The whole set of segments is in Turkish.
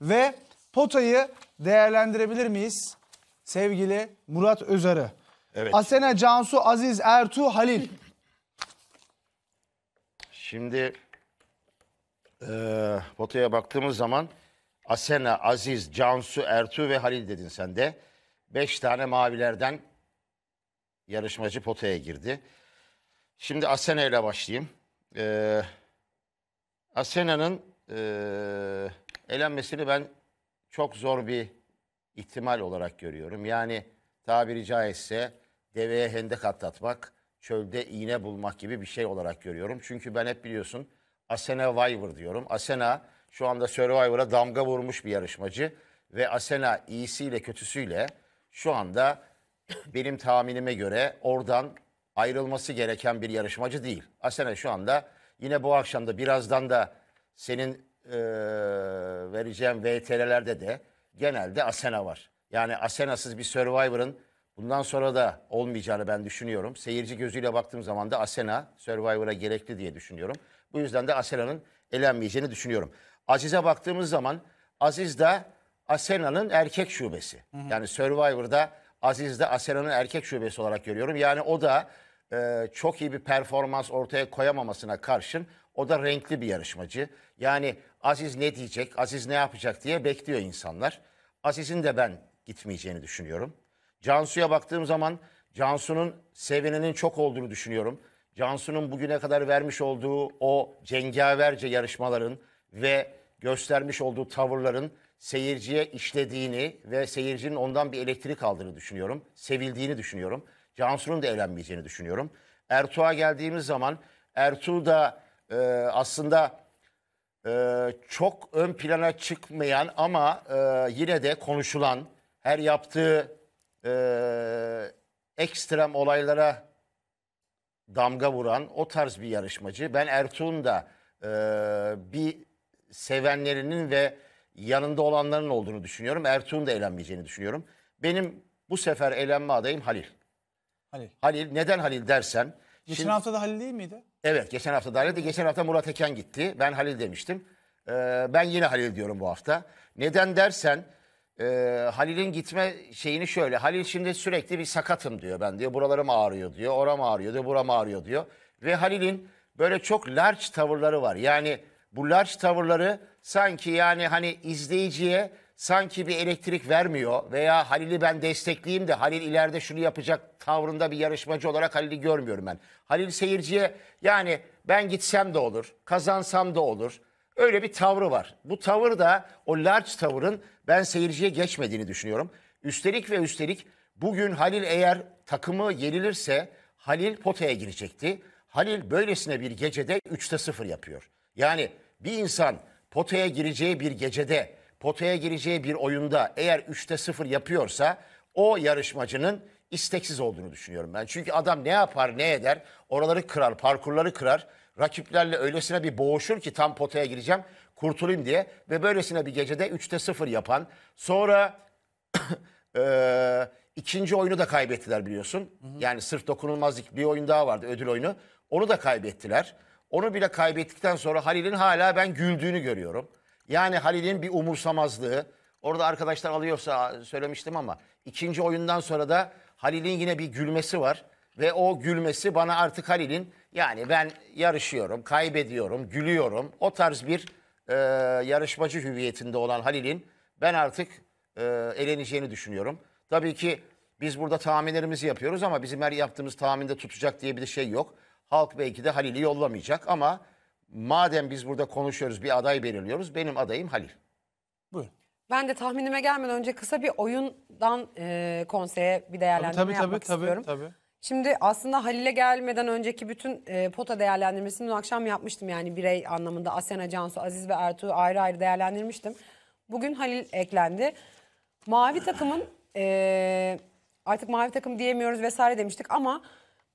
ve potayı değerlendirebilir miyiz? Sevgili Murat Özarı. Evet. Asena, Cansu, Aziz, Ertuğ, Halil. Şimdi e, potaya baktığımız zaman Asena, Aziz, Cansu, Ertuğ ve Halil dedin sen de. Beş tane mavilerden yarışmacı potaya girdi. Şimdi Asena ile başlayayım. Ee, Asena'nın e, elenmesini ben çok zor bir ihtimal olarak görüyorum. Yani tabiri caizse deveye hendek atlatmak, çölde iğne bulmak gibi bir şey olarak görüyorum. Çünkü ben hep biliyorsun Asena Viver diyorum. Asena şu anda Survivor'a damga vurmuş bir yarışmacı ve Asena iyisiyle kötüsüyle şu anda benim tahminime göre oradan ayrılması gereken bir yarışmacı değil. Asena şu anda yine bu akşamda birazdan da senin e, vereceğim VTR'lerde de genelde Asena var. Yani Asena'sız bir Survivor'ın bundan sonra da olmayacağını ben düşünüyorum. Seyirci gözüyle baktığım zaman da Asena Survivor'a gerekli diye düşünüyorum. Bu yüzden de Asena'nın elenmeyeceğini düşünüyorum. Aziz'e baktığımız zaman Aziz de Asena'nın erkek şubesi. Hı hı. Yani Survivor'da Aziz de Asena'nın erkek şubesi olarak görüyorum. Yani o da e, çok iyi bir performans ortaya koyamamasına karşın o da renkli bir yarışmacı. Yani Aziz ne diyecek, Aziz ne yapacak diye bekliyor insanlar. Aziz'in de ben gitmeyeceğini düşünüyorum. Cansu'ya baktığım zaman Cansu'nun sevinenin çok olduğunu düşünüyorum. Cansu'nun bugüne kadar vermiş olduğu o cengaverce yarışmaların ve göstermiş olduğu tavırların seyirciye işlediğini ve seyircinin ondan bir elektrik aldığını düşünüyorum. Sevildiğini düşünüyorum. Cansu'nun da eğlenmeyeceğini düşünüyorum. Ertuğ'a geldiğimiz zaman Ertuğ da e, aslında e, çok ön plana çıkmayan ama e, yine de konuşulan her yaptığı e, ekstrem olaylara damga vuran o tarz bir yarışmacı. Ben Ertuğ'un da e, bir sevenlerinin ve yanında olanların olduğunu düşünüyorum. Ertuğ'un da eğlenmeyeceğini düşünüyorum. Benim bu sefer eğlenme adayım Halil. Halil. Halil neden Halil dersen Geçen Şimdi, hafta da Halil değil miydi? Evet geçen hafta da Halil'di. Geçen hafta Murat Eken gitti. Ben Halil demiştim. Ee, ben yine Halil diyorum bu hafta. Neden dersen e, Halil'in gitme şeyini şöyle. Halil şimdi sürekli bir sakatım diyor ben diyor. Buralarım ağrıyor diyor. Oram ağrıyor diyor. Buram ağrıyor diyor. Ve Halil'in böyle çok large tavırları var. Yani bu large tavırları sanki yani hani izleyiciye sanki bir elektrik vermiyor veya Halil'i ben destekleyeyim de Halil ileride şunu yapacak tavrında bir yarışmacı olarak Halil'i görmüyorum ben. Halil seyirciye yani ben gitsem de olur, kazansam da olur. Öyle bir tavrı var. Bu tavır da o large tavırın ben seyirciye geçmediğini düşünüyorum. Üstelik ve üstelik bugün Halil eğer takımı yenilirse Halil potaya girecekti. Halil böylesine bir gecede 3'te 0 yapıyor. Yani bir insan potaya gireceği bir gecede potaya gireceği bir oyunda eğer 3'te 0 yapıyorsa o yarışmacının isteksiz olduğunu düşünüyorum ben. Çünkü adam ne yapar ne eder oraları kırar parkurları kırar rakiplerle öylesine bir boğuşur ki tam potaya gireceğim kurtulayım diye ve böylesine bir gecede 3'te 0 yapan sonra e, ikinci oyunu da kaybettiler biliyorsun. Hı hı. Yani sırf dokunulmazlık bir oyun daha vardı ödül oyunu onu da kaybettiler. Onu bile kaybettikten sonra Halil'in hala ben güldüğünü görüyorum. Yani Halil'in bir umursamazlığı. Orada arkadaşlar alıyorsa söylemiştim ama ikinci oyundan sonra da Halil'in yine bir gülmesi var. Ve o gülmesi bana artık Halil'in yani ben yarışıyorum, kaybediyorum, gülüyorum. O tarz bir e, yarışmacı hüviyetinde olan Halil'in ben artık e, eleneceğini düşünüyorum. Tabii ki biz burada tahminlerimizi yapıyoruz ama bizim her yaptığımız tahminde tutacak diye bir şey yok. Halk belki de Halil'i yollamayacak ama madem biz burada konuşuyoruz bir aday belirliyoruz benim adayım Halil. Buyurun. Ben de tahminime gelmeden önce kısa bir oyundan e, konseye bir değerlendirme tabii, tabii, yapmak tabii, istiyorum. Tabii, tabii. Şimdi aslında Halil'e gelmeden önceki bütün e, pota değerlendirmesini dün akşam yapmıştım. Yani birey anlamında Asena, Cansu, Aziz ve Ertuğ ayrı ayrı değerlendirmiştim. Bugün Halil eklendi. Mavi takımın e, artık mavi takım diyemiyoruz vesaire demiştik ama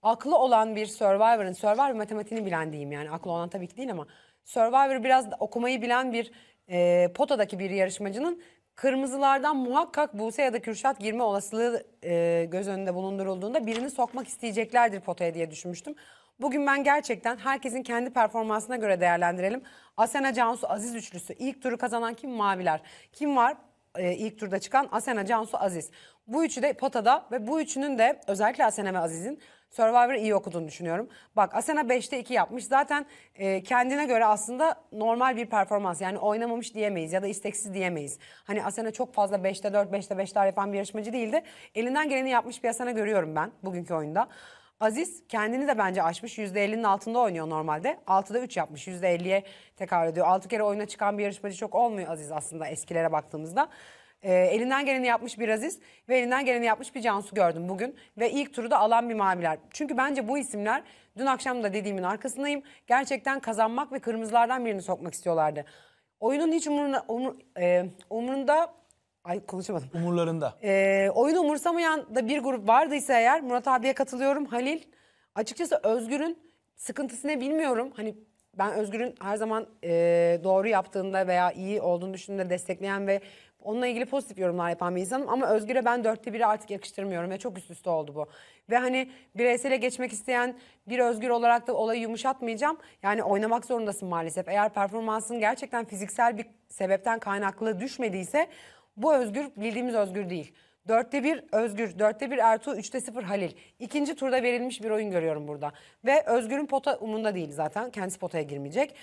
aklı olan bir Survivor'ın, Survivor matematiğini bilen diyeyim yani aklı olan tabii ki değil ama Survivor biraz okumayı bilen bir e, potadaki bir yarışmacının kırmızılardan muhakkak Buse ya da Kürşat girme olasılığı e, göz önünde bulundurulduğunda birini sokmak isteyeceklerdir potaya diye düşünmüştüm. Bugün ben gerçekten herkesin kendi performansına göre değerlendirelim. Asena Cansu Aziz üçlüsü. ilk turu kazanan kim? Maviler. Kim var? Ee, ilk turda çıkan Asena Cansu Aziz. Bu üçü de potada ve bu üçünün de özellikle Asena ve Aziz'in Survivor'ı iyi okuduğunu düşünüyorum. Bak Asena 5'te 2 yapmış. Zaten e, kendine göre aslında normal bir performans. Yani oynamamış diyemeyiz ya da isteksiz diyemeyiz. Hani Asena çok fazla 5'te 4, 5'te 5'ler yapan bir yarışmacı değildi. Elinden geleni yapmış bir Asena görüyorum ben bugünkü oyunda. Aziz kendini de bence aşmış. %50'nin altında oynuyor normalde. 6'da 3 yapmış. %50'ye tekrar ediyor. 6 kere oyuna çıkan bir yarışmacı çok olmuyor Aziz aslında eskilere baktığımızda. E, elinden geleni yapmış bir Aziz ve elinden geleni yapmış bir Cansu gördüm bugün. Ve ilk turu da alan bir Maviler. Çünkü bence bu isimler dün akşam da dediğimin arkasındayım. Gerçekten kazanmak ve kırmızılardan birini sokmak istiyorlardı. Oyunun hiç umurunda umur, e, umurunda Ay konuşamadım. Umurlarında. Ee, oyunu umursamayan da bir grup vardıysa eğer Murat abiye katılıyorum. Halil açıkçası Özgür'ün sıkıntısını bilmiyorum. Hani ben Özgür'ün her zaman e, doğru yaptığında veya iyi olduğunu düşündüğünde destekleyen ve Onunla ilgili pozitif yorumlar yapan bir insanım ama Özgür'e ben dörtte biri artık yakıştırmıyorum ve çok üst üste oldu bu. Ve hani bireysele geçmek isteyen bir Özgür olarak da olayı yumuşatmayacağım. Yani oynamak zorundasın maalesef. Eğer performansın gerçekten fiziksel bir sebepten kaynaklı düşmediyse bu Özgür bildiğimiz Özgür değil. Dörtte bir Özgür, dörtte bir Ertuğ, üçte sıfır Halil. İkinci turda verilmiş bir oyun görüyorum burada. Ve Özgür'ün pota umunda değil zaten. Kendisi potaya girmeyecek.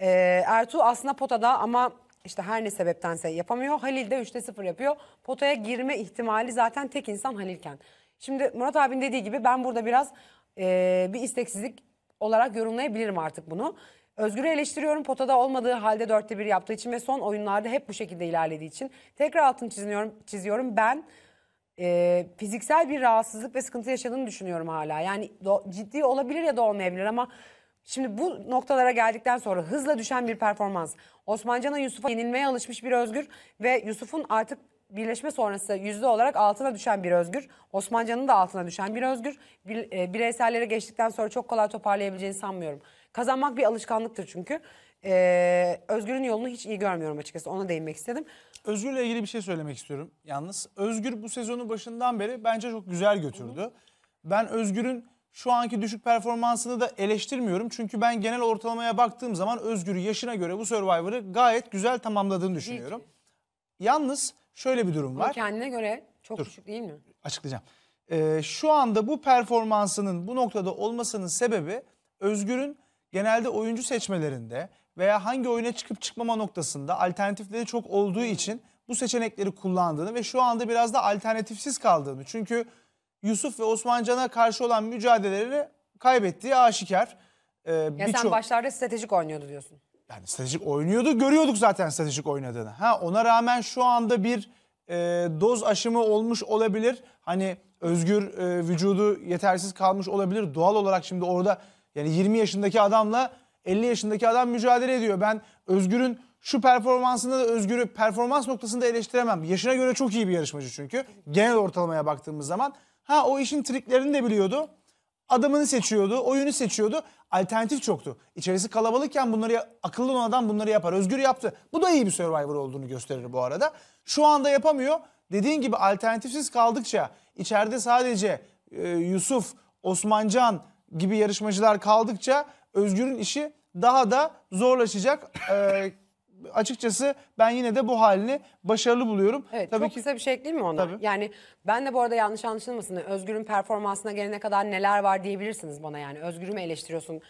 Ee, Ertuğ aslında potada ama işte her ne sebeptense yapamıyor. Halil de 3'te 0 yapıyor. Potaya girme ihtimali zaten tek insan Halilken. Şimdi Murat abin dediği gibi ben burada biraz e, bir isteksizlik olarak yorumlayabilirim artık bunu. Özgür'ü eleştiriyorum potada olmadığı halde dörtte bir yaptığı için ve son oyunlarda hep bu şekilde ilerlediği için. Tekrar altını çiziyorum, çiziyorum. ben e, fiziksel bir rahatsızlık ve sıkıntı yaşadığını düşünüyorum hala. Yani do, ciddi olabilir ya da olmayabilir ama Şimdi bu noktalara geldikten sonra hızla düşen bir performans. Osmancan'a Yusuf'a yenilmeye alışmış bir özgür ve Yusuf'un artık birleşme sonrası yüzde olarak altına düşen bir özgür. Osmancan'ın da altına düşen bir özgür. Bir, e, bireysellere geçtikten sonra çok kolay toparlayabileceğini sanmıyorum. Kazanmak bir alışkanlıktır çünkü. Ee, Özgür'ün yolunu hiç iyi görmüyorum açıkçası. Ona değinmek istedim. Özgür'le ilgili bir şey söylemek istiyorum yalnız. Özgür bu sezonun başından beri bence çok güzel götürdü. Ben Özgür'ün şu anki düşük performansını da eleştirmiyorum. Çünkü ben genel ortalamaya baktığım zaman Özgür yaşına göre bu Survivor'ı gayet güzel tamamladığını düşünüyorum. Yalnız şöyle bir durum var. Ama kendine göre çok Dur. düşük değil mi? Açıklayacağım. Ee, şu anda bu performansının bu noktada olmasının sebebi Özgür'ün genelde oyuncu seçmelerinde veya hangi oyuna çıkıp çıkmama noktasında alternatifleri çok olduğu hmm. için bu seçenekleri kullandığını ve şu anda biraz da alternatifsiz kaldığını. Çünkü Yusuf ve Osman Can'a karşı olan mücadeleleri kaybettiği aşikar. Ee, ya sen başlarda stratejik oynuyordu diyorsun. Yani stratejik oynuyordu. Görüyorduk zaten stratejik oynadığını. Ha ona rağmen şu anda bir e, doz aşımı olmuş olabilir. Hani özgür e, vücudu yetersiz kalmış olabilir. Doğal olarak şimdi orada yani 20 yaşındaki adamla 50 yaşındaki adam mücadele ediyor. Ben Özgür'ün şu performansında da Özgür'ü performans noktasında eleştiremem. Yaşına göre çok iyi bir yarışmacı çünkü. Genel ortalamaya baktığımız zaman Ha o işin triklerini de biliyordu. Adamını seçiyordu, oyunu seçiyordu. Alternatif çoktu. İçerisi kalabalıkken bunları akıllı olan adam bunları yapar. Özgür yaptı. Bu da iyi bir Survivor olduğunu gösterir bu arada. Şu anda yapamıyor. Dediğin gibi alternatifsiz kaldıkça içeride sadece e, Yusuf, Osmancan gibi yarışmacılar kaldıkça Özgür'ün işi daha da zorlaşacak. E, açıkçası ben yine de bu halini başarılı buluyorum. Evet Tabii çok ki... kısa bir şey ekleyeyim mi ona? Tabii. Yani ben de bu arada yanlış anlaşılmasın. Özgür'ün performansına gelene kadar neler var diyebilirsiniz bana yani. Özgür'ü mü eleştiriyorsun?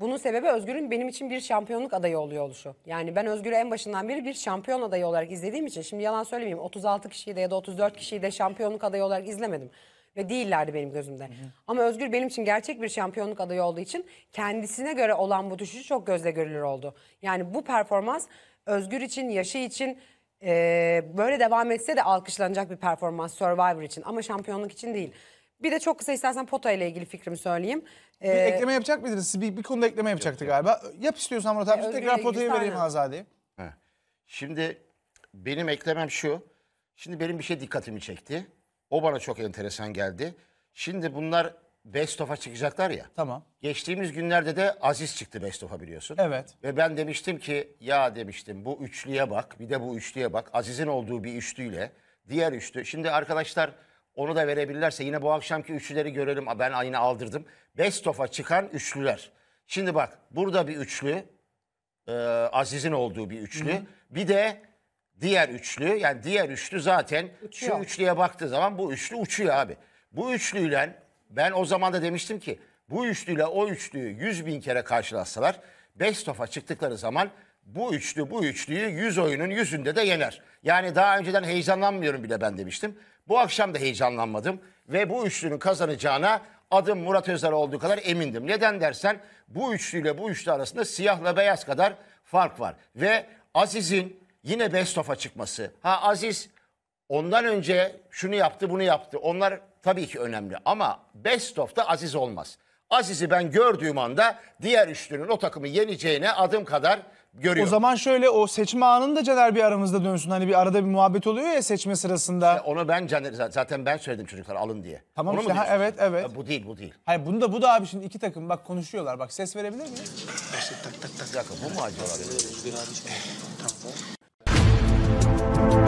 Bunun sebebi Özgür'ün benim için bir şampiyonluk adayı oluyor oluşu. Yani ben Özgür'ü en başından beri bir şampiyon adayı olarak izlediğim için şimdi yalan söylemeyeyim 36 kişiyi de ya da 34 kişiyi de şampiyonluk adayı olarak izlemedim. Ve değillerdi benim gözümde. Hı hı. Ama Özgür benim için gerçek bir şampiyonluk adayı olduğu için kendisine göre olan bu düşüşü çok gözle görülür oldu. Yani bu performans Özgür için, yaşı için e, böyle devam etse de alkışlanacak bir performans Survivor için ama şampiyonluk için değil. Bir de çok kısa istersen pota ile ilgili fikrimi söyleyeyim. Ee, bir e, ekleme yapacak mıydınız? Siz bir, bir konuda ekleme yapacaktı galiba. Yap istiyorsan Murat abi. Ee, tekrar potayı vereyim Azade'ye. Şimdi benim eklemem şu. Şimdi benim bir şey dikkatimi çekti. O bana çok enteresan geldi. Şimdi bunlar Best of'a çıkacaklar ya. Tamam. Geçtiğimiz günlerde de Aziz çıktı Best of'a biliyorsun. Evet. Ve ben demiştim ki ya demiştim bu üçlüye bak bir de bu üçlüye bak. Aziz'in olduğu bir üçlüyle diğer üçlü. Şimdi arkadaşlar onu da verebilirlerse yine bu akşamki üçlüleri görelim. Ben aynı aldırdım. Best of'a çıkan üçlüler. Şimdi bak burada bir üçlü. E, Aziz'in olduğu bir üçlü. Hı hı. Bir de diğer üçlü. Yani diğer üçlü zaten uçuyor. şu üçlüye baktığı zaman bu üçlü uçuyor abi. Bu üçlüyle ben o zaman da demiştim ki bu üçlüyle o üçlüyü 100 bin kere karşılaşsalar best of'a çıktıkları zaman bu üçlü bu üçlüyü 100 oyunun yüzünde de yener. Yani daha önceden heyecanlanmıyorum bile ben demiştim. Bu akşam da heyecanlanmadım ve bu üçlünün kazanacağına adım Murat Özer olduğu kadar emindim. Neden dersen bu üçlüyle bu üçlü arasında siyahla beyaz kadar fark var. Ve Aziz'in yine best of'a çıkması. Ha Aziz ondan önce şunu yaptı bunu yaptı. Onlar tabii ki önemli ama best of'ta Aziz olmaz. Aziz'i ben gördüğüm anda diğer üçlünün o takımı yeneceğine adım kadar görüyorum. O zaman şöyle o seçme anında Caner bir aramızda dönsün. Hani bir arada bir muhabbet oluyor ya seçme sırasında. İşte onu ben Caner zaten ben söyledim çocuklar alın diye. Tamam onu işte ha, evet evet. Ya, bu değil bu değil. Hayır bunu da bu da abi şimdi iki takım bak konuşuyorlar. Bak ses verebilir miyiz? tak tak tak. Bir dakika bu mu acaba? Tamam.